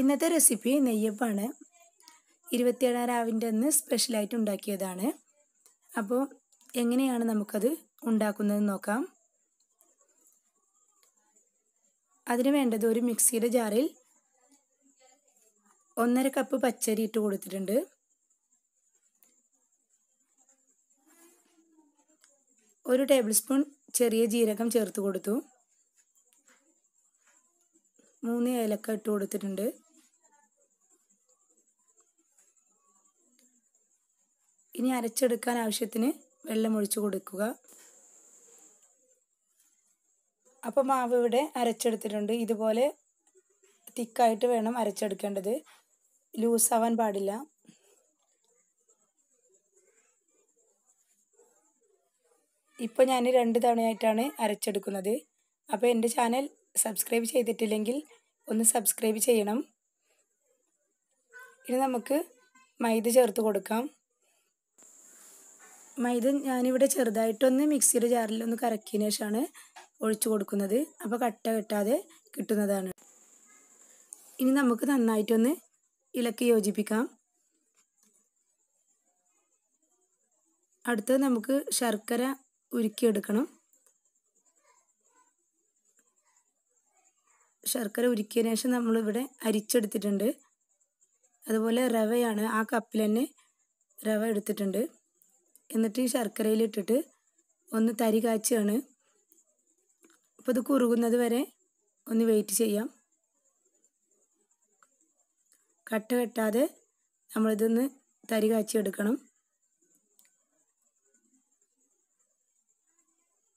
ഇന്നത്തെ റെസിപ്പി നെയ്യപ്പാണ് ഇരുപത്തിയേഴാം രാവിൻ്റെ അന്ന് സ്പെഷ്യലായിട്ട് ഉണ്ടാക്കിയതാണ് അപ്പോൾ എങ്ങനെയാണ് നമുക്കത് ഉണ്ടാക്കുന്നത് നോക്കാം അതിന് വേണ്ടത് ഒരു മിക്സിയുടെ ജാറിൽ ഒന്നര കപ്പ് പച്ചരി ഇട്ട് കൊടുത്തിട്ടുണ്ട് ഒരു ടേബിൾ സ്പൂൺ ചെറിയ ജീരകം ചേർത്ത് കൊടുത്തു മൂന്ന് ഏലക്ക ഇട്ട് കൊടുത്തിട്ടുണ്ട് ഇനി അരച്ചെടുക്കാൻ ആവശ്യത്തിന് വെള്ളം ഒഴിച്ചു കൊടുക്കുക അപ്പോൾ മാവ് ഇവിടെ അരച്ചെടുത്തിട്ടുണ്ട് ഇതുപോലെ തിക്കായിട്ട് വേണം അരച്ചെടുക്കേണ്ടത് ലൂസാവാൻ പാടില്ല ഇപ്പോൾ ഞാൻ രണ്ട് തവണയായിട്ടാണ് അരച്ചെടുക്കുന്നത് അപ്പോൾ എൻ്റെ ചാനൽ സബ്സ്ക്രൈബ് ചെയ്തിട്ടില്ലെങ്കിൽ ഒന്ന് സബ്സ്ക്രൈബ് ചെയ്യണം ഇനി നമുക്ക് മൈദ ചേർത്ത് കൊടുക്കാം മൈദ ഞാനിവിടെ ചെറുതായിട്ടൊന്ന് മിക്സിയുടെ ജാറിൽ ഒന്ന് കറക്കിയതിന് ശേഷമാണ് ഒഴിച്ചു കൊടുക്കുന്നത് അപ്പോൾ കട്ട കിട്ടാതെ കിട്ടുന്നതാണ് ഇനി നമുക്ക് നന്നായിട്ടൊന്ന് ഇളക്കി യോജിപ്പിക്കാം അടുത്തത് നമുക്ക് ശർക്കര ഉരുക്കിയെടുക്കണം ശർക്കര ഉരുക്കിയതിന് ശേഷം നമ്മളിവിടെ അരിച്ചെടുത്തിട്ടുണ്ട് അതുപോലെ റവയാണ് ആ കപ്പിൽ തന്നെ റവ എടുത്തിട്ടുണ്ട് എന്നിട്ട് ഈ ശർക്കരയിലിട്ടിട്ട് ഒന്ന് തരി കാച്ചാണ് അപ്പോൾ ഇത് കുറുകുന്നത് വരെ ഒന്ന് വെയിറ്റ് ചെയ്യാം കട്ട് കെട്ടാതെ നമ്മളിതൊന്ന് തരി കാച്ചിയെടുക്കണം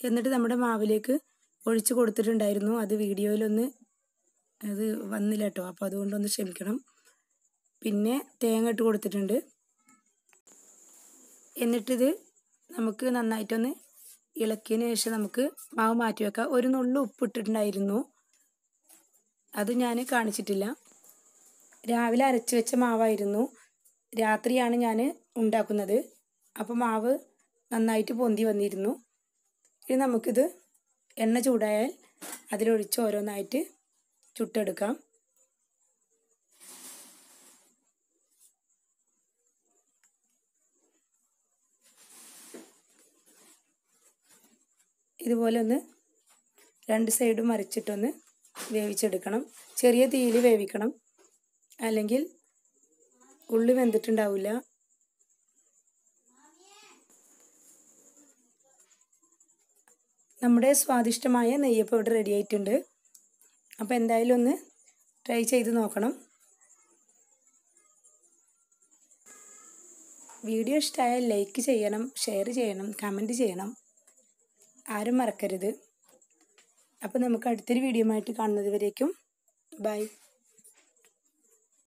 എന്നിട്ട് നമ്മുടെ മാവിലേക്ക് ഒഴിച്ചു കൊടുത്തിട്ടുണ്ടായിരുന്നു അത് വീഡിയോയിലൊന്ന് അത് വന്നില്ല കേട്ടോ അപ്പോൾ അതുകൊണ്ടൊന്ന് ക്ഷമിക്കണം പിന്നെ തേങ്ങ ഇട്ട് കൊടുത്തിട്ടുണ്ട് എന്നിട്ടിത് നമുക്ക് നന്നായിട്ടൊന്ന് ഇളക്കിയതിന് ശേഷം നമുക്ക് മാവ് മാറ്റി വെക്കാം ഒരു നുള്ളു ഉപ്പ് ഇട്ടിട്ടുണ്ടായിരുന്നു അത് ഞാൻ കാണിച്ചിട്ടില്ല രാവിലെ അരച്ച് വെച്ച മാവായിരുന്നു രാത്രിയാണ് ഞാൻ ഉണ്ടാക്കുന്നത് അപ്പോൾ മാവ് നന്നായിട്ട് പൊന്തി വന്നിരുന്നു ഇനി നമുക്കിത് എണ്ണ ചൂടായാൽ അതിലൊഴിച്ച് ഓരോന്നായിട്ട് ചുട്ടെടുക്കാം ഇതുപോലെ ഒന്ന് രണ്ട് സൈഡും മറിച്ചിട്ടൊന്ന് വേവിച്ചെടുക്കണം ചെറിയ തീയിൽ വേവിക്കണം അല്ലെങ്കിൽ ഉള്ളി വെന്തിട്ടുണ്ടാവില്ല നമ്മുടെ സ്വാദിഷ്ടമായ നെയ്യപ്പം ഇവിടെ റെഡി ആയിട്ടുണ്ട് അപ്പോൾ എന്തായാലും ഒന്ന് ട്രൈ ചെയ്ത് നോക്കണം വീഡിയോ ഇഷ്ടമായാൽ ലൈക്ക് ചെയ്യണം ഷെയർ ചെയ്യണം കമൻറ്റ് ചെയ്യണം ആരും മറക്കരുത് അപ്പോൾ നമുക്ക് അടുത്തൊരു വീഡിയോ ആയിട്ട് കാണുന്നത് വരേക്കും ബൈ